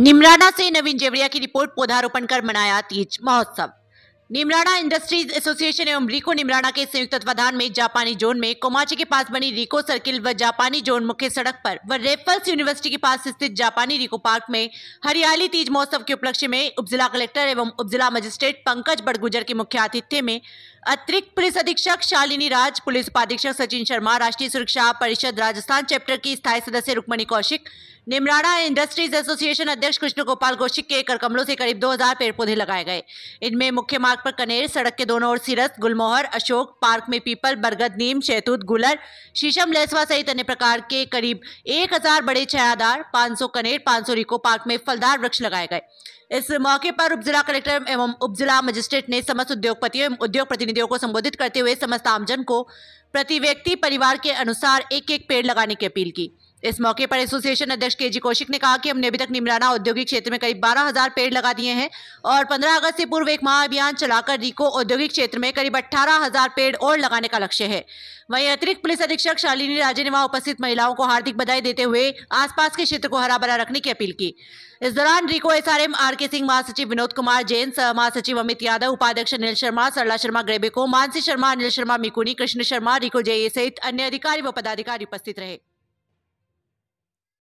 निमराना से नवीन जेवड़िया की रिपोर्ट पौधारोपण कर मनाया तीज महोत्सव निमराना इंडस्ट्रीज एसोसिएशन एवं रिको निमराना के संयुक्त तत्वाधान में जापानी जोन में कोमाचे के पास बनी रिको सर्किल व जापानी जोन मुख्य सड़क पर व रेफल्स यूनिवर्सिटी के पास स्थित जापानी रिको पार्क में हरियाली तीज महोत्सव के उपलक्ष्य में उपजिला कलेक्टर एवं उपजिला मजिस्ट्रेट पंकज बड़गुजर के मुख्य आतिथ्य में अतिरिक्त पुलिस अधीक्षक शालिनी राज पुलिस उपाधीक्षक सचिन शर्मा राष्ट्रीय सुरक्षा परिषद राजस्थान चैप्टर की स्थायी सदस्य रुक्मणी कौशिक निमराड़ा इंडस्ट्रीज एसोसिएशन अध्यक्ष कृष्ण गोपाल कौशिक के एकड़ कमलों से करीब 2000 पेड़ पौधे लगाए गए इनमें मुख्य मार्ग पर कनेर सड़क के दोनों ओर सिरस गुलमोहर अशोक पार्क में पीपल बरगद नीम शैतूत गुलर शीशम लेसवा सहित अन्य प्रकार के करीब एक बड़े छायादार 500 कनेर 500 रिको पार्क में फलदार वृक्ष लगाए गए इस मौके पर उप कलेक्टर एवं उप जिला मजिस्ट्रेट ने समस्त उद्योगपतियों एवं उद्योग प्रतिनिधियों को संबोधित करते हुए समस्त आमजन को प्रति व्यक्ति परिवार के अनुसार एक एक पेड़ लगाने की अपील की इस मौके पर एसोसिएशन अध्यक्ष के जी कौशिक ने कहा कि हमने अभी तक निमराना औद्योगिक क्षेत्र में करीब बारह हजार पेड़ लगा दिए हैं और 15 अगस्त से पूर्व एक महाअभियान चलाकर रिको औद्योगिक क्षेत्र में करीब अट्ठारह हजार पेड़ और लगाने का लक्ष्य है वहीं अतिरिक्त पुलिस अधीक्षक शालिनी राजे ने वहां उपस्थित महिलाओं को हार्दिक बधाई देते हुए आसपास के क्षेत्र को हरा भरा रखने की अपील की इस दौरान रिको एस आर के सिंह महासचिव विनोद कुमार जैन महासचिव अमित यादव उपाध्यक्ष अनिल शर्मा सरला शर्मा ग्रेबेको मानसी शर्मा अनिल शर्मा मिकुनी कृष्ण शर्मा रिको जय सहित अन्य अधिकारी व पदाधिकारी उपस्थित रहे